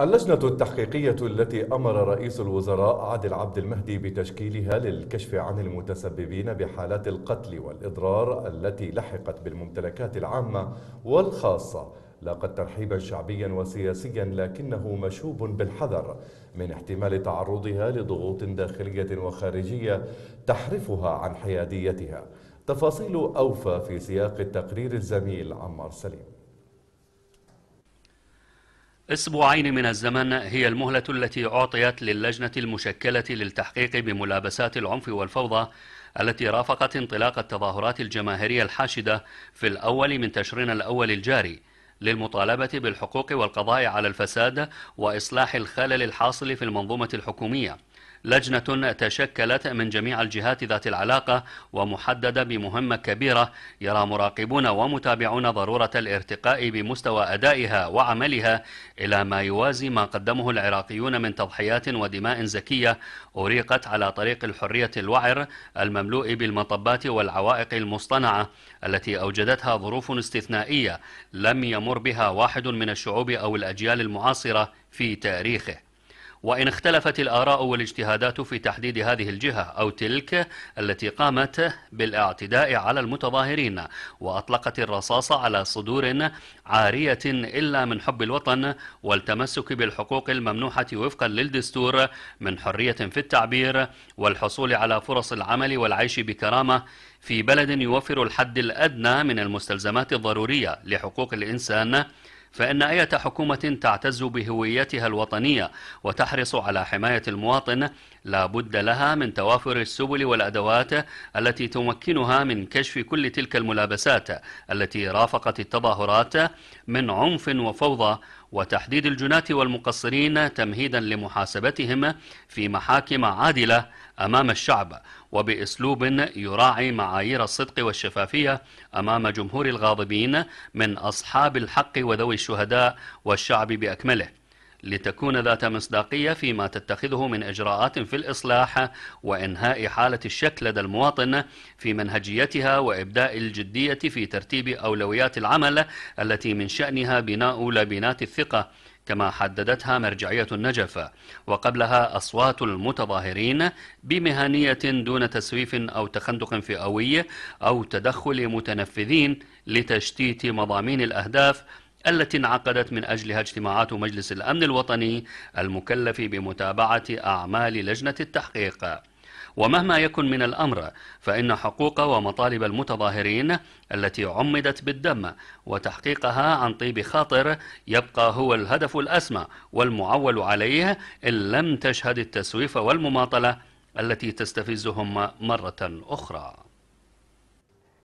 اللجنة التحقيقية التي أمر رئيس الوزراء عادل عبد المهدي بتشكيلها للكشف عن المتسببين بحالات القتل والإضرار التي لحقت بالممتلكات العامة والخاصة لاقت ترحيبا شعبيا وسياسيا لكنه مشوب بالحذر من احتمال تعرضها لضغوط داخلية وخارجية تحرفها عن حياديتها تفاصيل أوفى في سياق التقرير الزميل عمار سليم أسبوعين من الزمن هي المهلة التي أعطيت للجنة المشكلة للتحقيق بملابسات العنف والفوضى التي رافقت انطلاق التظاهرات الجماهيرية الحاشدة في الأول من تشرين الأول الجاري للمطالبة بالحقوق والقضاء على الفساد وإصلاح الخلل الحاصل في المنظومة الحكومية لجنة تشكلت من جميع الجهات ذات العلاقة ومحددة بمهمة كبيرة يرى مراقبون ومتابعون ضرورة الارتقاء بمستوى أدائها وعملها إلى ما يوازي ما قدمه العراقيون من تضحيات ودماء زكية أريقت على طريق الحرية الوعر المملوء بالمطبات والعوائق المصطنعة التي أوجدتها ظروف استثنائية لم يمر بها واحد من الشعوب أو الأجيال المعاصرة في تاريخه وإن اختلفت الآراء والاجتهادات في تحديد هذه الجهة أو تلك التي قامت بالاعتداء على المتظاهرين وأطلقت الرصاص على صدور عارية إلا من حب الوطن والتمسك بالحقوق الممنوحة وفقا للدستور من حرية في التعبير والحصول على فرص العمل والعيش بكرامة في بلد يوفر الحد الأدنى من المستلزمات الضرورية لحقوق الإنسان فإن أية حكومة تعتز بهويتها الوطنية وتحرص على حماية المواطن لا بد لها من توافر السبل والأدوات التي تمكنها من كشف كل تلك الملابسات التي رافقت التظاهرات من عنف وفوضى وتحديد الجناة والمقصرين تمهيدا لمحاسبتهم في محاكم عادلة أمام الشعب وبأسلوب يراعي معايير الصدق والشفافية أمام جمهور الغاضبين من أصحاب الحق وذوي الشهداء والشعب بأكمله لتكون ذات مصداقية فيما تتخذه من إجراءات في الإصلاح وإنهاء حالة الشك لدى المواطن في منهجيتها وإبداء الجدية في ترتيب أولويات العمل التي من شأنها بناء لبنات الثقة كما حددتها مرجعية النجف وقبلها أصوات المتظاهرين بمهنية دون تسويف أو تخندق فئوي أو تدخل متنفذين لتشتيت مضامين الأهداف التي انعقدت من أجلها اجتماعات مجلس الأمن الوطني المكلف بمتابعة أعمال لجنة التحقيق ومهما يكن من الأمر فإن حقوق ومطالب المتظاهرين التي عمدت بالدم وتحقيقها عن طيب خاطر يبقى هو الهدف الأسمى والمعول عليه إن لم تشهد التسويف والمماطلة التي تستفزهم مرة أخرى